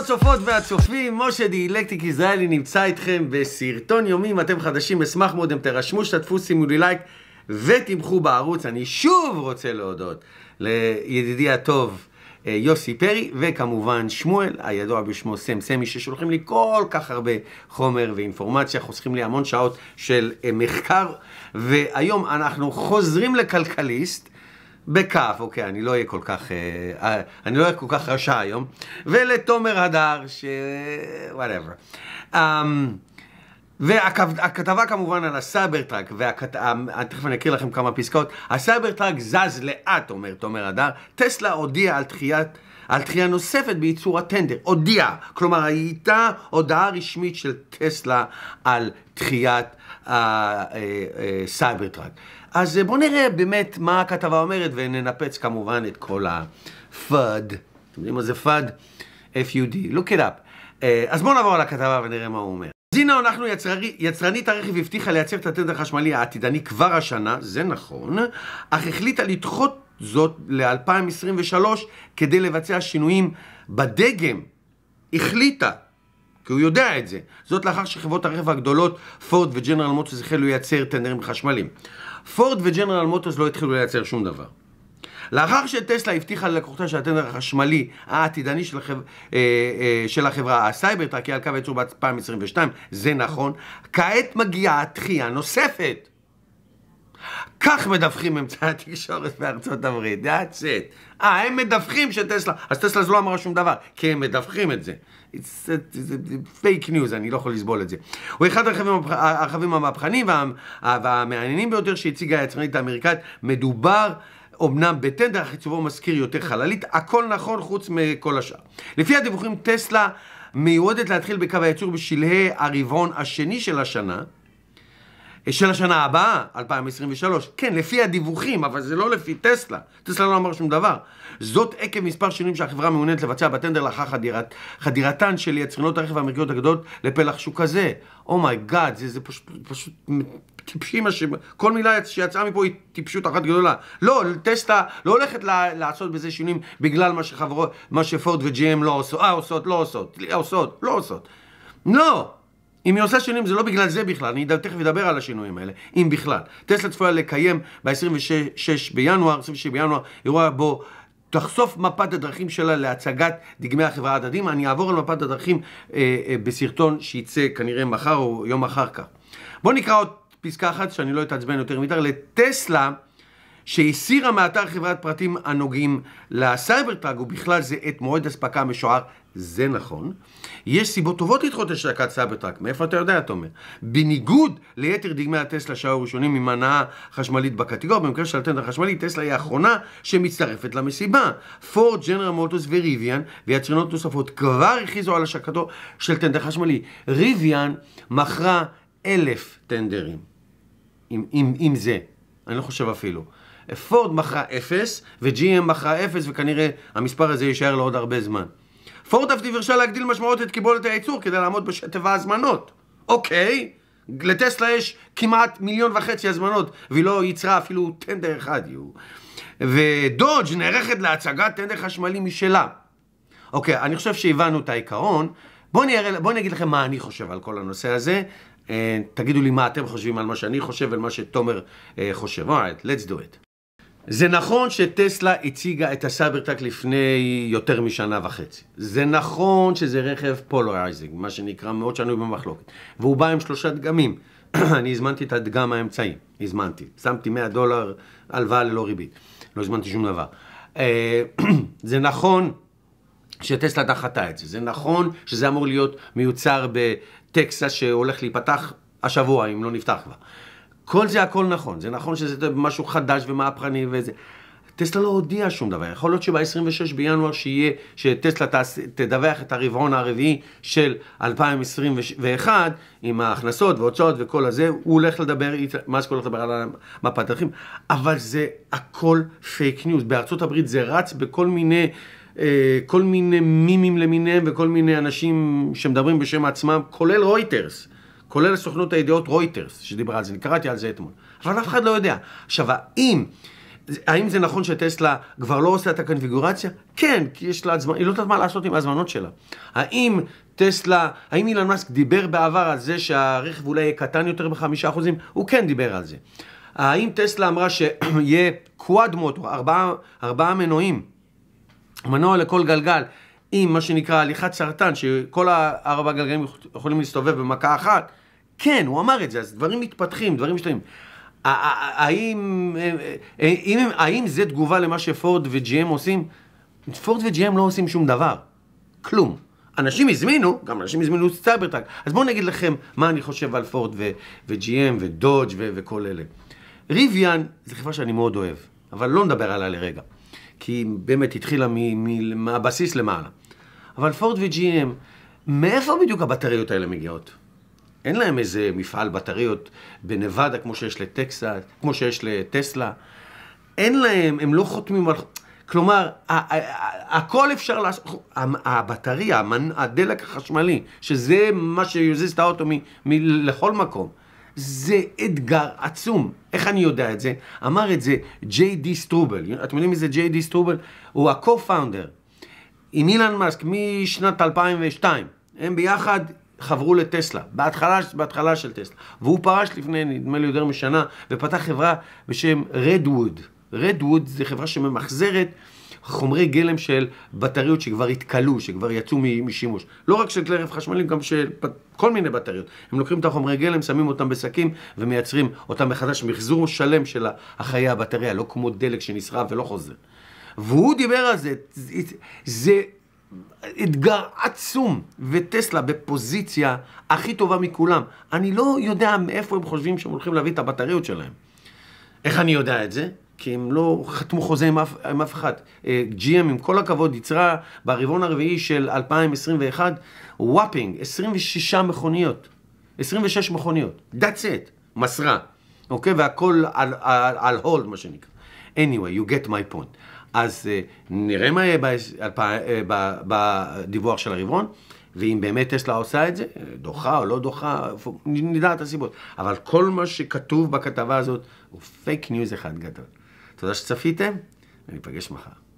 הצופות והצופים, משה דיאלקטיק ישראלי נמצא איתכם בסרטון יומי. אם אתם חדשים, אשמח מאוד אם תירשמו, שתתפו, שימו לי לייק ותמכו בערוץ. אני שוב רוצה להודות לידידי הטוב אה, יוסי פרי, וכמובן שמואל, הידוע בשמו סם סמי, ששולחים לי כל כך הרבה חומר ואינפורמציה, חוסכים לי המון שעות של אה, מחקר. והיום אנחנו חוזרים לכלכליסט. בכף, אוקיי, אני לא אהיה כל כך, אה, אה, אני לא אהיה כל כך רשע היום, ולתומר הדר, ש... וואטאבר. Um, והכתבה כמובן על הסייברטראק, והכת... אה, תכף אני אקריא לכם כמה פסקאות, הסייברטראק זז לאט, אומר תומר הדר, טסלה הודיעה על תחיית... על תחייה נוספת בייצור הטנדר, הודיעה, כלומר הייתה הודעה רשמית של טסלה על תחיית הסייבר אה, אה, טראק. אז אה, בואו נראה באמת מה הכתבה אומרת, וננפץ כמובן את כל ה-FUD. אתם יודעים מה זה FUD? F-U-D. look it up. אז בואו נעבור על הכתבה ונראה מה הוא אומר. אז הנה אנחנו, יצרני, יצרנית הרכב הבטיחה לייצר את הטנדר החשמלי העתידני כבר השנה, זה נכון, אך החליטה לדחות זאת ל-2023 כדי לבצע שינויים בדגם. החליטה כי הוא יודע את זה. זאת לאחר שחברות הרכב הגדולות, פורד וג'נרל מוטוס, החלו לייצר טנדרים חשמליים. פורד וג'נרל מוטוס לא התחילו לייצר שום דבר. לאחר שטסלה הבטיחה ללקוחותיה של הטנדר החשמלי העתידני של, החבר... אה, אה, של החברה, הסייבר, תרקיע על קו הייצור ב-2022, זה נכון, כעת מגיעה דחייה נוספת. כך מדווחים אמצעי התקשורת בארצות הברית, that's it. אה, הם מדווחים שטסלה, אז טסלה זה לא אמרה שום דבר, כי הם מדווחים את זה. זה פייק ניוז, אני לא יכול לסבול את זה. הוא אחד הרכבים, הרכבים המהפכניים וה, והמעניינים ביותר שהציגה היצרנית האמריקאית. מדובר אומנם בטנדר, אך עיצובו מזכיר יותר חללית, הכל נכון חוץ מכל השאר. לפי הדיווחים, טסלה מיועדת להתחיל בקו הייצור בשלהי הרבעון השני של השנה. של השנה הבאה, 2023. כן, לפי הדיווחים, אבל זה לא לפי טסלה. טסלה לא אמר שום דבר. זאת עקב מספר שינויים שהחברה מעוניינת לבצע בטנדר לאחר חדירת, חדירתן של יצרנות הרכב האמריקאיות הגדולות לפלח שוק הזה. אומייגאד, oh זה, זה פשוט, פשוט טיפשים, כל מילה שיצאה מפה היא טיפשות אחת גדולה. לא, טסלה לא הולכת לעשות בזה שינויים בגלל מה, שחברות, מה שפורד וג'י.אם לא עושות, אה, עושות, לא עושות, לא עושות, לא עושות. לא! אם היא עושה שינויים זה לא בגלל זה בכלל, אני תכף אדבר על השינויים האלה, אם בכלל. טסלה צפויה לקיים ב-26 בינואר, 26 בינואר, אירוע בו תחשוף מפת הדרכים שלה להצגת דגמי החברה הדדים. אני אעבור על מפת הדרכים אה, אה, בסרטון שייצא כנראה מחר או יום אחר כך. בואו נקרא עוד פסקה אחת, שאני לא אתעצבן יותר מדי, לטסלה שהסירה מאתר חברת פרטים הנוגעים לסייבר טראג, ובכלל זה את מועד אספקה המשוער, זה נכון. יש סיבות טובות לדחות את השקת סייבר טראג. מאיפה אתה יודע, תומר? בניגוד ליתר דגמי הטסלה שהיו הראשונים עם הנעה חשמלית בקטגוריה, במקרה של הטנדר החשמלי, טסלה היא האחרונה שמצטרפת למסיבה. פורד, ג'נרל מוטוס וריוויאן ויצרנות נוספות כבר הכריזו על השקתו של טנדר חשמלי. ריוויאן מכרה אלף טנדרים. אם זה, אני לא חושב אפילו. פורד מכרה 0 ו-GM מכרה 0 וכנראה המספר הזה יישאר לעוד הרבה זמן. פורד אף דיברשה להגדיל משמעות את קיבולת הייצור כדי לעמוד בשטף ההזמנות. אוקיי, לטסלה יש כמעט מיליון וחצי הזמנות והיא לא ייצרה אפילו טנדר אחד. יהיו. ודודג' נערכת להצגת טנדר חשמלי משלה. אוקיי, אני חושב שהבנו את העיקרון. בואו אני, בוא אני אגיד לכם מה אני חושב על כל הנושא הזה. אה, תגידו לי מה אתם חושבים על מה שאני חושב ועל מה שתומר אה, חושב. אורייט, right, let's do it. זה נכון שטסלה הציגה את הסברטק לפני יותר משנה וחצי. זה נכון שזה רכב פולרייזינג, מה שנקרא מאוד שנוי במחלוקת. והוא בא עם שלושה דגמים. אני הזמנתי את הדגם האמצעי, הזמנתי. שמתי 100 דולר הלוואה ללא ריבית. לא הזמנתי שום דבר. אה, זה נכון שטסלה דחתה את זה. זה נכון שזה אמור להיות מיוצר בטקסס שהולך להיפתח השבוע, אם לא נפתח כבר. כל זה הכל נכון, זה נכון שזה משהו חדש ומהפכני וזה. טסלה לא הודיעה שום דבר. יכול להיות שב-26 בינואר שיהיה, שטסלה תס... תדווח את הרבעון הרביעי של 2021 עם ההכנסות והוצאות וכל הזה, הוא הולך לדבר, מאסק הולך לדבר על מפת הדרכים, אבל זה הכל פייק ניוז. בארצות הברית זה רץ בכל מיני... אה, כל מיני מימים למיניהם וכל מיני אנשים שמדברים בשם עצמם, כולל רויטרס. כולל סוכנות הידיעות רויטרס, שדיברה על זה, אני קראתי על זה אתמול. אבל אף אחד לא יודע. עכשיו, האם, האם זה נכון שטסלה כבר לא עושה את הקונפיגורציה? כן, כי יש לה הזמנות, היא לא יודעת מה לעשות עם ההזמנות שלה. האם טסלה, האם אילן מאסק דיבר בעבר על זה שהרכב אולי יהיה קטן יותר בחמישה אחוזים? הוא כן דיבר על זה. האם טסלה אמרה שיהיה קוואד מוטו, ארבעה, ארבעה מנועים, מנוע לכל גלגל, עם מה שנקרא הליכת סרטן, שכל הארבע גלגלים יכולים להסתובב במכה אחת, כן, הוא אמר את זה, אז דברים מתפתחים, דברים משתנים. האם, האם, אה, אה, האם זה תגובה למה שפורד וג'י.אם עושים? פורד וג'י.אם לא עושים שום דבר. כלום. אנשים הזמינו, גם אנשים הזמינו סייברטאג. אז בואו נגיד לכם מה אני חושב על פורד וג'י.אם ודודג' וכל אלה. ריוויאן זה חברה שאני מאוד אוהב, אבל לא נדבר עליה לרגע. כי היא באמת התחילה מהבסיס למעלה. אבל פורד וג'י.אם, מאיפה בדיוק הבטריות האלה מגיעות? אין להם איזה מפעל בטריות בנבדה כמו שיש לטקסה, כמו שיש לטסלה. אין להם, הם לא חותמים על... כלומר, הכל אפשר לעשות, הבטריה, הדלק החשמלי, שזה מה שיוזיז את האוטו לכל מקום, זה אתגר עצום. איך אני יודע את זה? אמר את זה ג'יי די סטרובל. אתם יודעים מי זה ג'יי די סטרובל? הוא ה-co-founder עם אילן מאסק משנת 2002. הם ביחד חברו לטסלה, בהתחלה, בהתחלה של טסלה. והוא פרש לפני, נדמה לי, יותר משנה, ופתח חברה בשם רדווד. רדווד זה חברה שממחזרת חומרי גלם של בטריות שכבר התכלו, שכבר יצאו משימוש. לא רק של כלי רכב חשמליים, גם של כל מיני בטריות. הם לוקחים את החומרי גלם, שמים אותם בשקים ומייצרים אותם מחדש, מחזור שלם של החיי הבטריה, לא כמו דלק שנשרף ולא חוזר. והוא דיבר על זה, זה, זה, אתגר עצום, וטסלה בפוזיציה הכי טובה מכולם. אני לא יודע מאיפה הם חושבים שהם הולכים להביא את הבטריות שלהם. איך אני יודע את זה? כי הם לא חתמו חוזה עם אף, עם אף אחד. אה, GM, עם כל הכבוד, יצרה ברבעון הרביעי של 2021 וואפינג, 26 מכוניות. 26 מכוניות. That's it. מסרה. אוקיי? Okay? והכל על הולד, מה שנקרא. anyway, you get my point. אז אה, נראה מה יהיה אה, בדיווח של הרבעון, ואם באמת טסלה עושה את זה, דוחה או לא דוחה, נדע את הסיבות. אבל כל מה שכתוב בכתבה הזאת הוא פייק ניוז אחד גדול. תודה שצפיתם, וניפגש מחר.